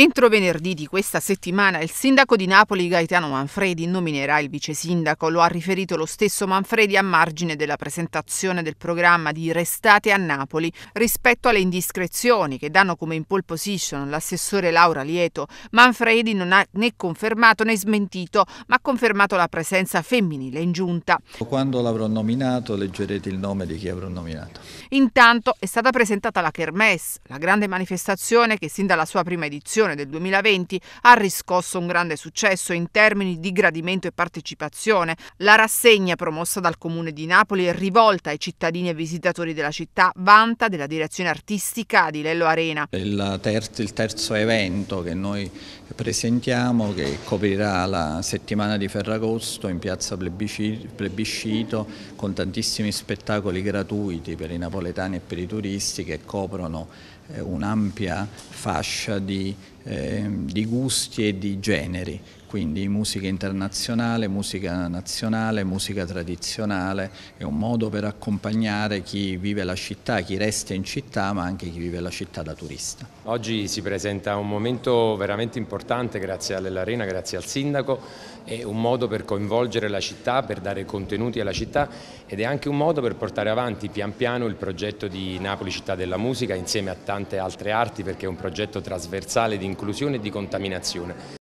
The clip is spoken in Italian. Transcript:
Entro venerdì di questa settimana il sindaco di Napoli Gaetano Manfredi nominerà il vice sindaco, lo ha riferito lo stesso Manfredi a margine della presentazione del programma di Restate a Napoli rispetto alle indiscrezioni che danno come in pole position l'assessore Laura Lieto. Manfredi non ha né confermato né smentito, ma ha confermato la presenza femminile in giunta. Quando l'avrò nominato leggerete il nome di chi avrò nominato. Intanto è stata presentata la Kermesse, la grande manifestazione che sin dalla sua prima edizione edizione del 2020 ha riscosso un grande successo in termini di gradimento e partecipazione. La rassegna promossa dal Comune di Napoli rivolta ai cittadini e visitatori della città vanta della direzione artistica di Lello Arena. Il terzo, il terzo evento che noi presentiamo che coprirà la settimana di Ferragosto in piazza Plebiscito con tantissimi spettacoli gratuiti per i napoletani e per i turisti che coprono eh, un'ampia fascia di eh, di gusti e di generi. Quindi musica internazionale, musica nazionale, musica tradizionale è un modo per accompagnare chi vive la città, chi resta in città ma anche chi vive la città da turista. Oggi si presenta un momento veramente importante grazie all'Arena, grazie al Sindaco, è un modo per coinvolgere la città, per dare contenuti alla città ed è anche un modo per portare avanti pian piano il progetto di Napoli Città della Musica insieme a tante altre arti perché è un progetto trasversale di inclusione e di contaminazione.